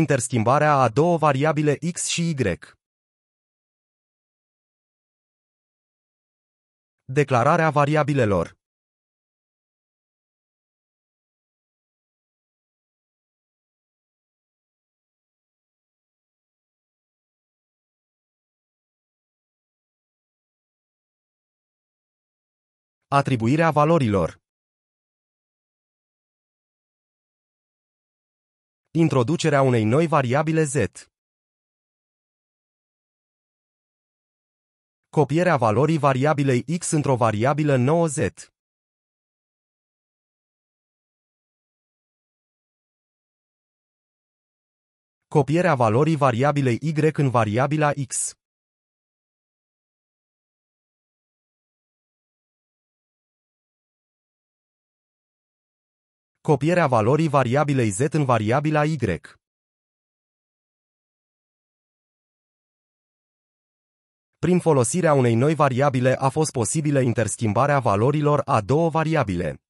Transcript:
Interschimbarea a două variabile x și y. Declararea variabilelor. Atribuirea valorilor. Introducerea unei noi variabile z. Copierea valorii variabilei x într-o variabilă nouă z. Copierea valorii variabilei y în variabila x. Copierea valorii variabilei z în variabila y. Prin folosirea unei noi variabile a fost posibilă interschimbarea valorilor a două variabile.